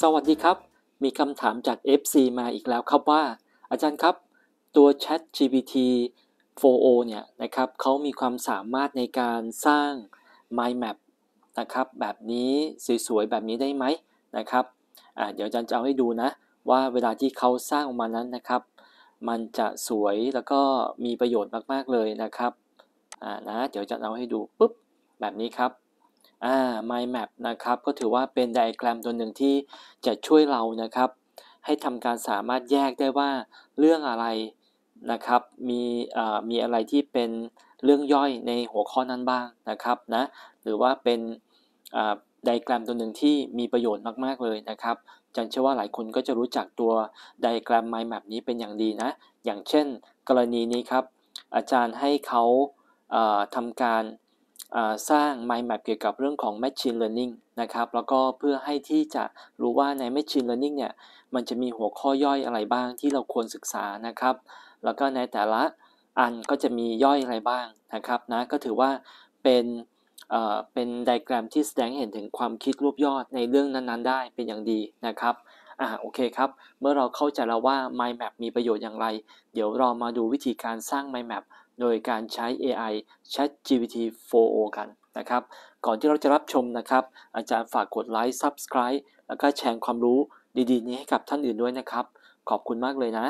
สวัสดีครับ มีคำถามจาก FC มาอีกแล้วครับว่าอาจารย์ครับตัว Chat GPT 4o เนี่ยนะครับเขามีความสามารถในการสร้าง mind map นะครับ แบบนี้ สวยๆแบบนี้ได้ไหมนะครับเดี๋ยวอาจารย์จะเอาให้ดูนะว่าเวลาที่เขาสร้างออกมานั้นนะครับ มันจะสวยแล้วก็มีประโยชน์มาก ๆเลยนะครับอ่านะเดี๋ยวจะเอาให้ดูปุ๊บแบบนี้ครับอ่า mind map นะครับก็ถือว่าเป็นไดอะแกรมตัวหนึ่งที่จะช่วยเรานะครับให้ทำการสามารถแยกได้ว่าเรื่องอะไรนะครับมีมีอะไรที่เป็นเรื่องย่อยในหัวข้อนั้นบ้างนะครับนะหรือว่าเป็นไดอะแกรมตัวหนึ่งที่มีประโยชน์มาก ๆ เลยนะครับจันเชื่อว่าหลายคนก็จะรู้จักตัวไดอะแกรม mind map นี้เป็นอย่างดีนะอย่างเช่นกรณีนี้ครับอาจารย์ให้เขาทำการสร้าง mind map เกี่ยวกับเรื่องของ machine learning นะครับแล้วก็เพื่อให้ที่จะรู้ว่าใน machine learning เนี่ยมันจะมีหัวข้อย่อยอะไรบ้างที่เราควรศึกษานะครับ แล้วก็ในแต่ละอันก็จะมีย่อยอะไรบ้างนะครับนะก็ถือว่าเป็นเป็นไดแกรมที่แสดงเห็นถึงความคิดรวบยอดในเรื่องนั้น ๆ ได้เป็นอย่างดีนะครับอ่าโอเคครับเมื่อเราเข้าใจแล้วว่า mind map มีประโยชน์อย่างไร เดี๋ยวเรามาดูวิธีการสร้าง mind map โดยการใช้ AI Chat GPT 4o กันนะครับ ก่อนที่เราจะรับชมนะครับ อาจารย์ฝากกดไลค์ Subscribe แล้วก็แชร์ความรู้ดี ๆ นี้ให้กับท่านอื่นด้วยนะครับ ขอบคุณมากเลยนะ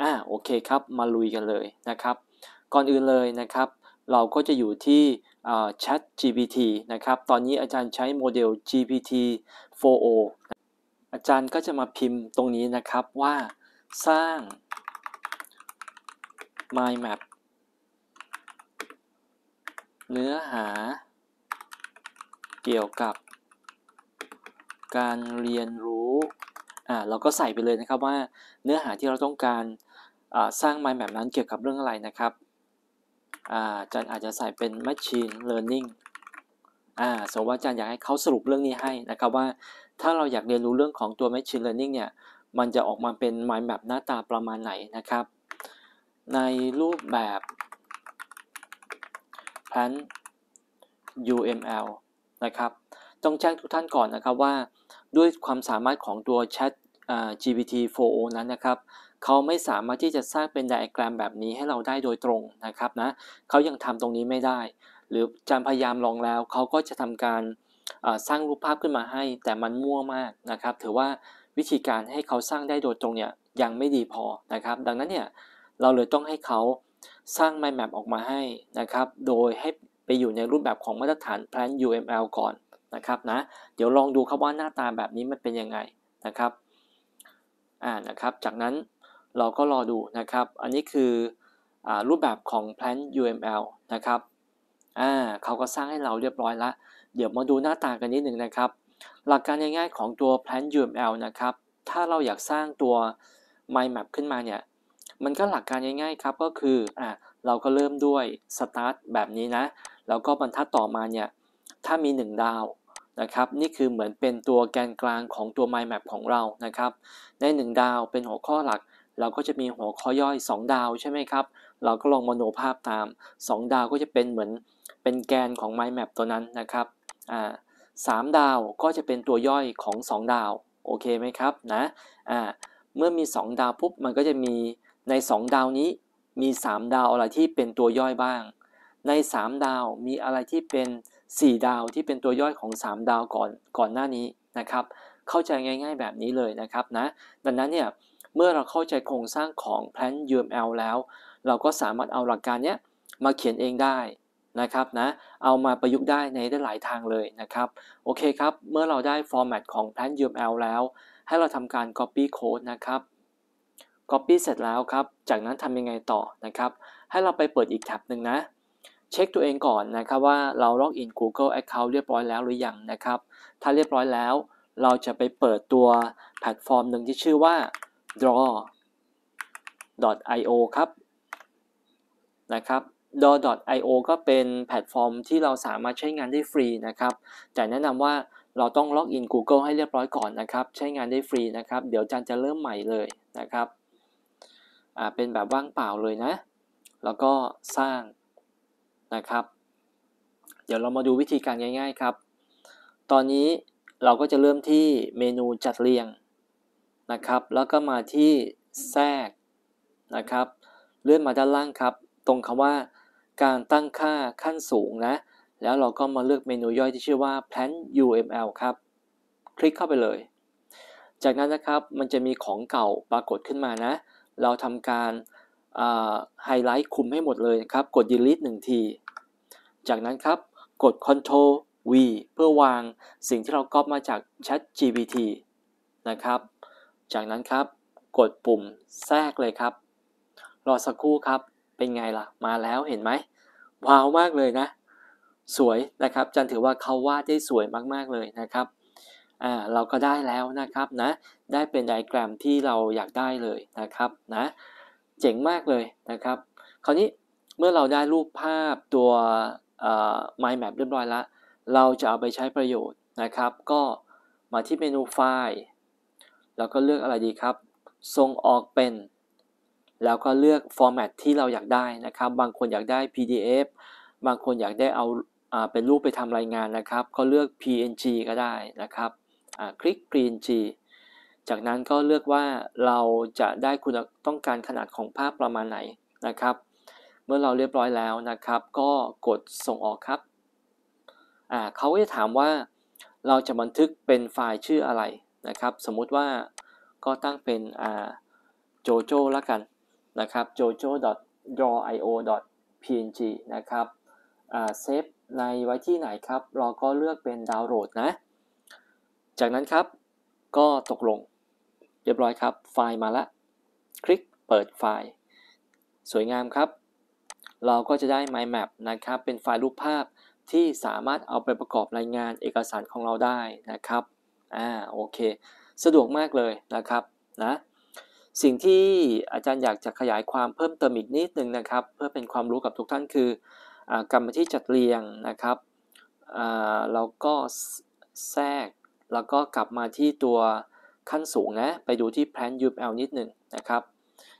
อ่า โอเคครับมาลุยกันเลยนะครับ ก่อนอื่นเลยนะครับ เราก็จะอยู่ที่ Chat GPT นะครับ ตอนนี้อาจารย์ใช้โมเดล GPT 4o อาจารย์ก็จะมาพิมพ์ตรงนี้นะครับว่าสร้าง mind map เนื้อหา เกี่ยวกับการเรียนรู้ อ่า เราก็ใส่ไปเลยนะครับว่าเนื้อหาที่เราต้องการสร้างไมล์แบ p นั้นเกี่ยวกับเรื่องอะไรนะครับ อ่าจารย์อาจจะใส่เป็น machine learning อ่า สมมติว่าอาจารย์อยากให้เขาสรุปเรื่องนี้ให้นะครับว่าถ้าเราอยากเรียนรู้เรื่องของตัว machine learning เนี่ย มันจะออกมาเป็น mind map หน้าตาประมาณไหนนะครับ ในรูปแบบ Plant UML นะครับ ต้องแจ้งทุกท่านก่อนนะครับว่า ด้วยความสามารถของตัว Chat GPT 4o นั้นนะครับ เขาไม่สามารถที่จะสร้างเป็นไดอะแกรมแบบนี้ให้เราได้โดยตรงนะครับนะเขายังทำตรงนี้ไม่ได้ หรือจาพยายามลองแล้วเขาก็จะทำการสร้างรูปภาพขึ้นมาให้ แต่มันมั่วมากนะครับ ถือว่าวิธีการให้เขาสร้างได้โดยตรงเนี่ยยังไม่ดีพอนะครับดังนั้นเนี่ยเราเลยต้องให้เขาสร้าง mind map ออกมาให้นะครับ โดยให้ ไปอยู่ในรูปแบบของมาตรฐาน plan UML ก่อนนะครับนะ เดี๋ยวลองดูครับว่าหน้าตาแบบนี้มันเป็นยังไงนะครับ อ่านะครับ จากนั้นเราก็รอดูนะครับ อันนี้คืออรูปแบบของ plan UML นะครับอ่าเขาก็สร้างให้เราเรียบร้อยละเดี๋ยวมาดูหน้าตากันนิดหนึ่งนะครับ หลักการง่ายๆของตัว plan UML นะครับ ถ้าเราอยากสร้างตัว mind map ขึ้นมาเนี่ยมันก็หลักการง่ายๆครับก็คืออ่ะเราก็เริ่มด้วย start แบบนี้นะ แล้วก็บรรทัดต่อมาเนี่ย ถ้ามี 1 ดาวนะครับ นี่คือเหมือนเป็นตัวแกนกลางของตัว mind map ของเรานะครับใน1ดาวเป็นหัวข้อหลัก เราก็จะมีหัวข้อย่อย 2 ดาวใช่ไหมครับ เราก็ลองมโนภาพตาม 2 ดาวก็จะเป็นเหมือนเป็นแกนของ mind map ตัวนั้นนะครับ อ่าสามดาวก็จะเป็นตัวย่อยของ 2 ดาว โอเคไหมครับนะ อ่า เมื่อมี 2 ดาวปุ๊บ มันก็จะมีใน 2 ดาวนี้มี 3 ดาวอะไรที่เป็นตัวย่อยบ้าง ใน 3 ดาวมีอะไรที่เป็น 4 ดาวที่เป็นตัวย่อยของ3ดาวก่อนก่อนหน้านี้นะครับ เข้าใจง่ายๆ แบบนี้เลยนะครับนะ ดังนั้นเนี่ยเมื่อเราเข้าใจโครงสร้างของแ l a n UML แล้ว เราก็สามารถเอาหลักการเนี้ยมาเขียนเองได้นะครับนะ เอามาประยุกต์ได้ในได้หลายทางเลยนะครับ โอเคครับเมื่อเราได้ฟอร์แมตของแ l a n UML แล้ว ให้เราทำการ copy code นะครับ Copy เสร็จแล้วครับ จากนั้นทำยังไงต่อนะครับ ให้เราไปเปิดอีกแท็บหนึ่งนะ เช็คตัวเองก่อนนะครับว่าเราล็อกอิน Google Account เรียบร้อยแล้วหรือยังนะครับ ถ้าเรียบร้อยแล้ว เราจะไปเปิดตัวแพลตฟอร์มหนึ่งที่ชื่อว่า draw.io ครับ นะครับ draw.io ก็เป็นแพลตฟอร์มที่เราสามารถใช้งานได้ฟรีนะครับ แต่แนะนำว่าเราต้องล็อกอิน Google ให้เรียบร้อยก่อนนะครับ ใช้งานได้ฟรีนะครับ เดี๋ยวจันจะเริ่มใหม่เลยนะครับเป็นแบบว่างเปล่าเลยนะแล้วก็สร้างนะครับ เดี๋ยวเรามาดูวิธีการง่าย ๆครับ ตอนนี้เราก็จะเริ่มที่เมนูจัดเรียงนะครับ แล้วก็มาที่แทรกนะครับ เลื่อนมาด้านล่างครับ ตรงคำว่า การตั้งค่าขั้นสูงนะ แล้วเราก็มาเลือกเมนูย่อยที่ชื่อว่า plan UML ครับ คลิกเข้าไปเลย จากนั้นนะครับมันจะมีของเก่าปรากฏขึ้นมานะเราทำการไฮไลท์คุมให้หมดเลยนะครับ กด delete 1 ที จากนั้นครับกด control v เพื่อวางสิ่งที่เราก๊อปมาจาก chat gpt นะครับ จากนั้นครับกดปุ่มแทรกเลยครับ รอสักครู่ครับเป็นไงล่ะมาแล้วเห็นไหมว้าวมากเลยนะ สวยนะครับจันถือว่าเขาวาดได้สวยมาก ๆ เลยนะครับอ่าเราก็ได้แล้วนะครับนะได้เป็นไดอะแกรมที่เราอยากได้เลยนะครับนะ เจ๋งมากเลยนะครับ คราวนี้เมื่อเราได้รูปภาพตัวอ่ mind map เรียบร้อยแล้ว เราจะเอาไปใช้ประโยชน์นะครับ ก็มาที่เมนูไฟล์แล้วก็เลือกอะไรดีครับส่งออกเป็น แล้วก็เลือกฟอร์แมตที่เราอยากได้นะครับ บางคนอยากได้ PDF บางคนอยากได้เอาเป็นรูปไปทำรายงานนะครับ ก็เลือก PNG ก็ได้นะครับคลิก Green G จากนั้นก็เลือกว่าเราจะได้คุณต้องการขนาดของภาพประมาณไหนนะครับ เมื่อเราเรียบร้อยแล้วนะครับ ก็กดส่งออกครับ เขาจะถามว่าเราจะบันทึกเป็นไฟล์ชื่ออะไรนะครับ สมมุติว่าก็ตั้งเป็นโจโจ้ละกันนะครับ jojo.drawio.png นะครับเซฟในไว้ที่ไหนครับ เราก็เลือกเป็นดาวน์โหลดนะจากนั้นครับ ก็ตกลง เรียบร้อยครับไฟล์มาละ คลิกเปิดไฟล์ สวยงามครับ เราก็จะได้ mind map นะครับ เป็นไฟล์รูปภาพที่สามารถเอาไปประกอบรายงานเอกสารของเราได้นะครับอ่าโอเคสะดวกมากเลยนะครับนะสิ่งที่อาจารย์อยากจะขยายความเพิ่มเติมอีกนิดนึงนะครับ เพื่อเป็นความรู้กับทุกท่านคือกรรมที่จัดเรียงนะครับเราก็แทรกแล้วก็กลับมาที่ตัวขั้นสูง นะ ไปดูที่ plan u l นิดหนึ่งนะครับ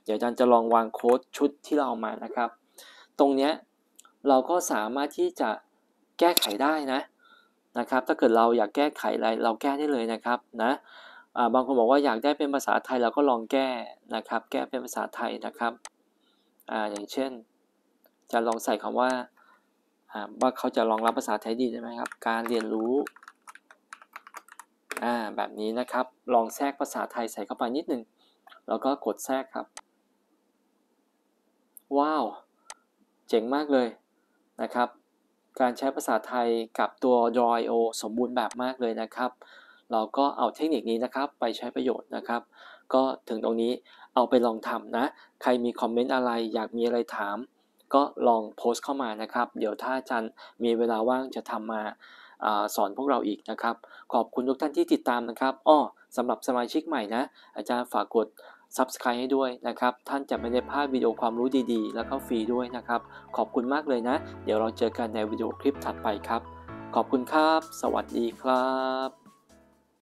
เดี๋ยวอาจารย์จะลองวางโค้ดชุดที่เราเอามานะครับ ตรงนี้เราก็สามารถที่จะแก้ไขได้นะ นะครับ ถ้าเกิดเราอยากแก้ไขอะไร เราแก้ได้เลยนะครับนะบางคนบอกว่าอยากได้เป็นภาษาไทยเราก็ลองแก้ นะครับ แก้เป็นภาษาไทยนะครับออย่างเช่น จะลองใส่คำว่าว่าเขาจะรองรับภาษาไทยดีใช่ไหมครับ การเรียนรู้อ่าแบบนี้นะครับ ลองแทรกภาษาไทยใส่เข้าไปนิดนึง แล้วก็กดแทรกครับ ว้าว เจ๋งมากเลยนะครับ การใช้ภาษาไทยกับตัว DRO สมบูรณ์แบบมากเลยนะครับ เราก็เอาเทคนิคนี้นะครับไปใช้ประโยชน์นะครับ ก็ถึงตรงนี้เอาไปลองทำนะ ใครมีคอมเมนต์อะไรอยากมีอะไรถาม ก็ลองโพสต์เข้ามานะครับ เดี๋ยวถ้าจันมีเวลาว่างจะทำมาสอนพวกเราอีกนะครับขอบคุณทุกท่านที่ติดตามนะครับอ้อสำหรับสมาชิกใหม่นะอาจารย์ฝากกด Subscribe ให้ด้วยนะครับ ท่านจะไม่ได้พลาดวิดีโอความรู้ดีๆ แล้วก็ฟรีด้วยนะครับ ขอบคุณมากเลยนะเดี๋ยวเราเจอกันในวิดีโอคลิปถัดไปครับ ขอบคุณครับสวัสดีครับ